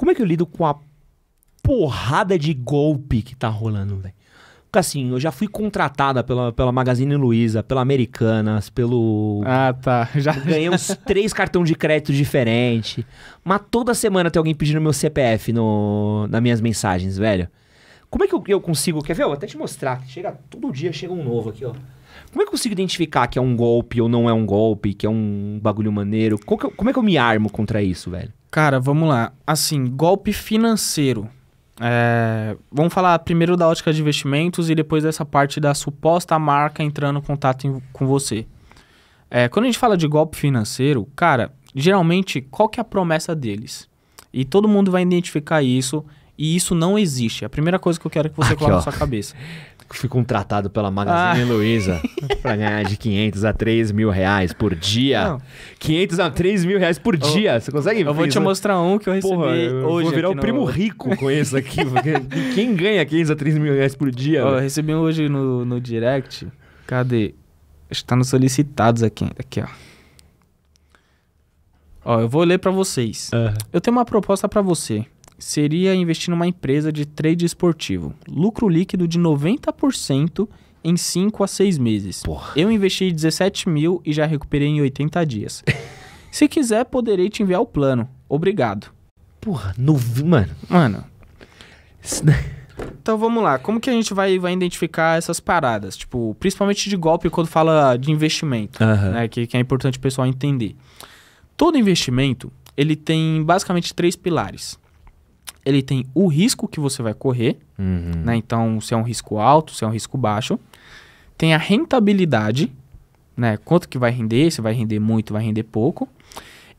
Como é que eu lido com a porrada de golpe que tá rolando, velho? Porque assim, eu já fui contratada pela, pela Magazine Luiza, pela Americanas, pelo. Ah, tá. Já ganhei uns três cartões de crédito diferentes. Mas toda semana tem alguém pedindo meu CPF no, nas minhas mensagens, velho. Como é que eu, eu consigo. Quer ver? Eu vou até te mostrar. Chega, todo dia chega um novo aqui, ó. Como é que eu consigo identificar que é um golpe ou não é um golpe, que é um bagulho maneiro? Como, que eu, como é que eu me armo contra isso, velho? Cara, vamos lá. Assim, golpe financeiro. É, vamos falar primeiro da ótica de investimentos e depois dessa parte da suposta marca entrando em contato em, com você. É, quando a gente fala de golpe financeiro, cara, geralmente qual que é a promessa deles? E todo mundo vai identificar isso e isso não existe. É a primeira coisa que eu quero que você Aqui, coloque ó. na sua cabeça. fui contratado pela Magazine ah. Luiza pra ganhar de 500 a 3 mil reais por dia. Não. 500 a 3 mil reais por oh, dia. Você consegue? Eu vou te mostrar um que eu recebi Porra, eu hoje. Vou virar o no... primo rico com esse aqui. Quem ganha 500 a 3 mil reais por dia? Oh, eu recebi um hoje no, no direct. Cadê? Está nos solicitados aqui. Aqui, ó. Ó, eu vou ler para vocês. Uhum. Eu tenho uma proposta para você seria investir numa empresa de trade esportivo. Lucro líquido de 90% em 5 a 6 meses. Porra. Eu investi 17 mil e já recuperei em 80 dias. Se quiser, poderei te enviar o plano. Obrigado. Porra, novo, mano. Mano. Né? Então vamos lá, como que a gente vai, vai identificar essas paradas? Tipo, principalmente de golpe quando fala de investimento, uhum. né? Que, que é importante o pessoal entender. Todo investimento, ele tem basicamente três pilares ele tem o risco que você vai correr, uhum. né? Então, se é um risco alto, se é um risco baixo. Tem a rentabilidade, né? Quanto que vai render, se vai render muito, vai render pouco.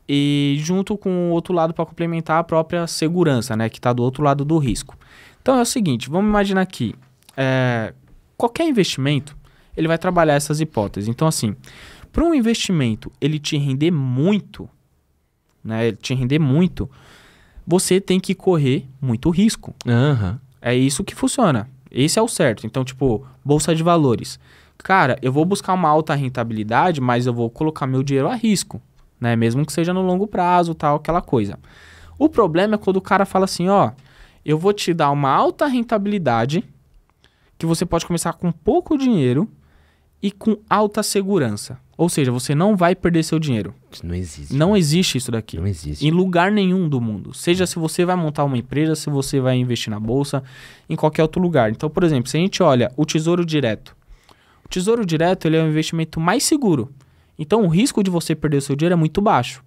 E junto com o outro lado para complementar a própria segurança, né? Que está do outro lado do risco. Então é o seguinte, vamos imaginar que é, qualquer investimento ele vai trabalhar essas hipóteses. Então, assim, para um investimento ele te render muito, né? Ele te render muito, você tem que correr muito risco. Uhum. É isso que funciona. Esse é o certo. Então, tipo, bolsa de valores. Cara, eu vou buscar uma alta rentabilidade, mas eu vou colocar meu dinheiro a risco, né? Mesmo que seja no longo prazo, tal, aquela coisa. O problema é quando o cara fala assim, ó, eu vou te dar uma alta rentabilidade que você pode começar com pouco dinheiro e com alta segurança. Ou seja, você não vai perder seu dinheiro. Isso não existe. Não existe isso daqui. Não existe. Em lugar nenhum do mundo. Seja se você vai montar uma empresa, se você vai investir na bolsa, em qualquer outro lugar. Então, por exemplo, se a gente olha o Tesouro Direto. O Tesouro Direto ele é o um investimento mais seguro. Então, o risco de você perder seu dinheiro é muito baixo.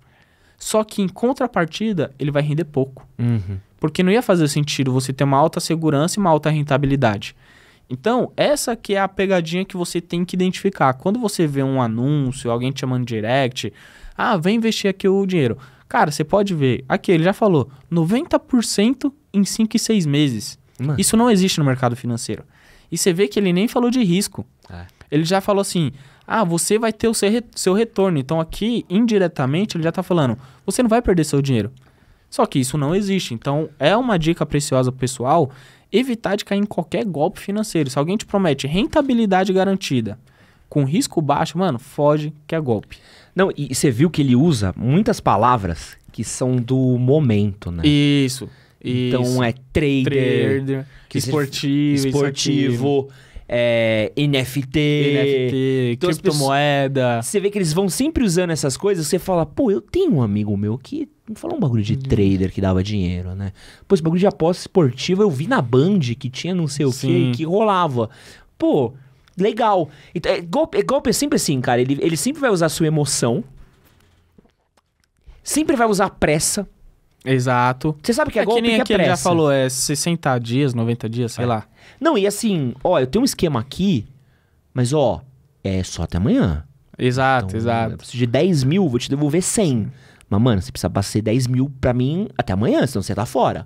Só que, em contrapartida, ele vai render pouco. Uhum. Porque não ia fazer sentido você ter uma alta segurança e uma alta rentabilidade. Então, essa que é a pegadinha que você tem que identificar. Quando você vê um anúncio, alguém te chamando direct, ah, vem investir aqui o dinheiro. Cara, você pode ver, aqui ele já falou, 90% em 5 e 6 meses. Mano. Isso não existe no mercado financeiro. E você vê que ele nem falou de risco. É. Ele já falou assim: ah, você vai ter o seu, seu retorno. Então aqui, indiretamente, ele já está falando: você não vai perder seu dinheiro. Só que isso não existe. Então é uma dica preciosa pessoal evitar de cair em qualquer golpe financeiro. Se alguém te promete rentabilidade garantida com risco baixo, mano, foge que é golpe. Não, e você viu que ele usa muitas palavras que são do momento, né? Isso. Então isso. é trader, trader esportivo, esportivo é, NFT, NFT então criptomoeda. você vê que eles vão sempre usando essas coisas. Você fala, pô, eu tenho um amigo meu que não falou um bagulho de uhum. trader que dava dinheiro, né? Pô, esse bagulho de aposta esportiva eu vi na Band que tinha não sei o que que rolava. Pô, legal. Então, é, golpe, é, golpe é sempre assim, cara. Ele, ele sempre vai usar sua emoção. Sempre vai usar pressa. Exato. Você sabe que é, é golpe que, nem que é pressa. já falou, é 60 dias, 90 dias, sei é. lá. Não, e assim, ó, eu tenho um esquema aqui, mas ó, é só até amanhã. Exato, então, exato. Eu preciso de 10 mil, vou te devolver 100. Mas, mano, você precisa bater 10 mil pra mim até amanhã, senão você tá fora.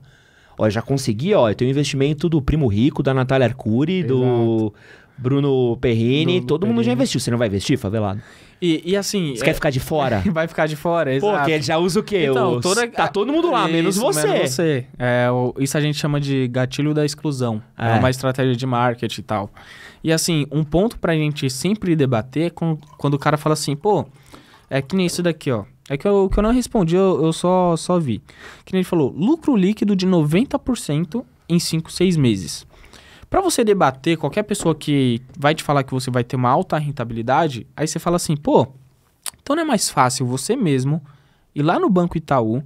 Ó, já consegui, ó, eu tenho um investimento do Primo Rico, da Natália Arcuri, Exato. do Bruno Perrini, todo Perrini. mundo já investiu. Você não vai investir, favelado? E, e, assim. Você é, quer ficar de fora? Vai ficar de fora, exato. Pô, que já usa o quê? Então, toda, tá todo mundo lá, isso, menos você. Menos você. É, o, isso a gente chama de gatilho da exclusão. É, é uma estratégia de marketing e tal. E assim, um ponto pra gente sempre debater é quando o cara fala assim, pô, é que nem isso daqui, ó. É que o que eu não respondi, eu, eu, só, só vi. Que ele falou, lucro líquido de 90% em 5, 6 meses. Para você debater, qualquer pessoa que vai te falar que você vai ter uma alta rentabilidade, aí você fala assim, pô, então não é mais fácil você mesmo ir lá no Banco Itaú,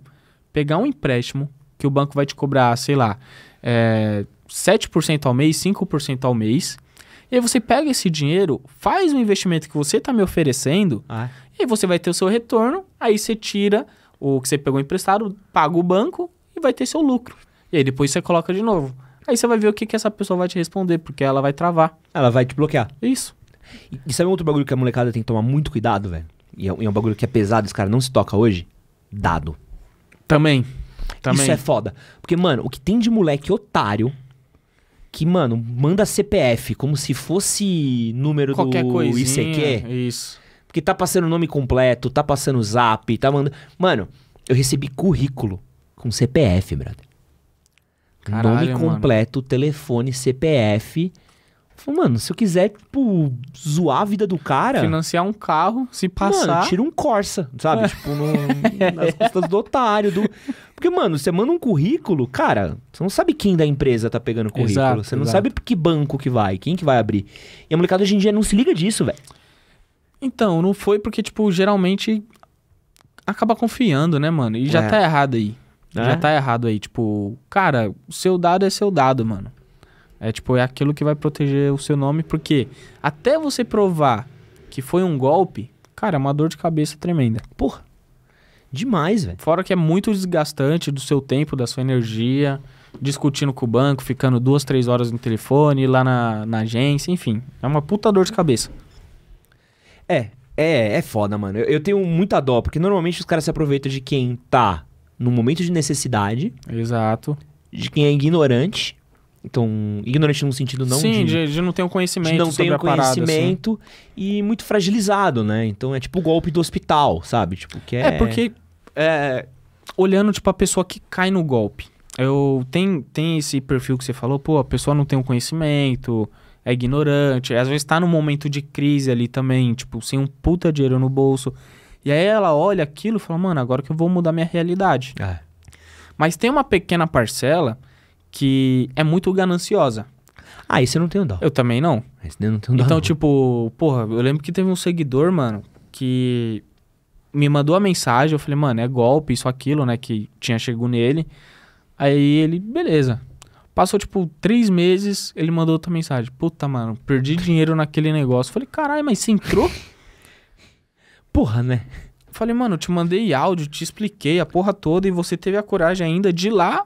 pegar um empréstimo, que o banco vai te cobrar, sei lá, é, eh, 7% ao mês, 5% ao mês, e aí você pega esse dinheiro, faz o investimento que você está me oferecendo, ah. e aí você vai ter o seu retorno, aí você tira o que você pegou emprestado, paga o banco e vai ter seu lucro. E aí depois você coloca de novo. Aí você vai ver o que, que essa pessoa vai te responder, porque ela vai travar. Ela vai te bloquear. Isso. E, e sabe outro bagulho que a molecada tem que tomar muito cuidado, velho? E, é, e é, um bagulho que é pesado, esse cara não se toca hoje? Dado. Também. Também. Isso é foda. Porque, mano, o que tem de moleque otário que, mano, manda CPF como se fosse número Qualquer do coisinha, ICQ. Isso. Porque tá passando o nome completo, tá passando o zap, tá mandando. Mano, eu recebi currículo com CPF, brother. Caralho, nome completo, mano. telefone, CPF. Falei, mano, se eu quiser, tipo, zoar a vida do cara. Financiar um carro, se passar. Mano, tira um Corsa, sabe? É. tipo, no, nas custas do otário. Do... Porque, mano, você manda um currículo, cara, você não sabe quem da empresa tá pegando currículo. Exato, você não exato. sabe que banco que vai, quem que vai abrir. E a molecada hoje em dia não se liga disso, velho. Então, não foi porque, tipo, geralmente acaba confiando, né, mano? E já é. tá errado aí. É? Já tá errado aí. Tipo, cara, seu dado é seu dado, mano. É tipo, é aquilo que vai proteger o seu nome, porque até você provar que foi um golpe, cara, é uma dor de cabeça tremenda. Porra. Demais, velho. Fora que é muito desgastante do seu tempo, da sua energia, discutindo com o banco, ficando duas, três horas no telefone, lá na, na agência, enfim. É uma puta dor de cabeça. É, é, é foda, mano. Eu, eu tenho muita dó, porque normalmente os caras se aproveitam de quem tá no momento de necessidade. Exato. De quem é ignorante então, ignorante num sentido não Sim, de, de não ter um conhecimento de não sobre ter um assim. conhecimento assim. e muito fragilizado, né? Então é tipo o golpe do hospital, sabe? Tipo, que é... é porque é, olhando tipo a pessoa que cai no golpe. Eu tem tem esse perfil que você falou, pô, a pessoa não tem um conhecimento, é ignorante, às vezes tá num momento de crise ali também, tipo, sem um puta dinheiro no bolso. E aí ela olha aquilo e fala: "Mano, agora que eu vou mudar minha realidade". É. Mas tem uma pequena parcela que é muito gananciosa. Ah, isso eu não tenho dó. Eu também não. Esse eu não tenho dó. Então, não. tipo, porra, eu lembro que teve um seguidor, mano, que me mandou a mensagem. Eu falei, mano, é golpe, isso, aquilo, né? Que tinha chegado nele. Aí ele, beleza. Passou, tipo, três meses, ele mandou outra mensagem. Puta, mano, perdi dinheiro naquele negócio. falei, caralho, mas você entrou? porra, né? falei, mano, eu te mandei áudio, te expliquei a porra toda e você teve a coragem ainda de ir lá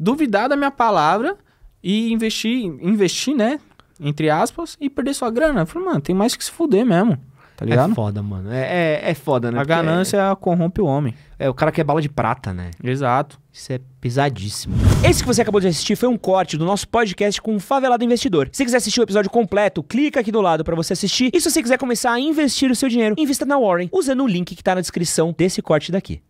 duvidar da minha palavra e investir, investir, né? Entre aspas, e perder sua grana. Eu falei, mano, tem mais que se fuder mesmo. Tá é ligado? É foda, mano. É, é, é foda, né? A Porque ganância é... corrompe o homem. É, o cara que é bala de prata, né? Exato. Isso é pesadíssimo. Esse que você acabou de assistir foi um corte do nosso podcast com o Favelado Investidor. Se quiser assistir o episódio completo, clica aqui do lado para você assistir. E se você quiser começar a investir o seu dinheiro, invista na Warren usando o link que tá na descrição desse corte daqui.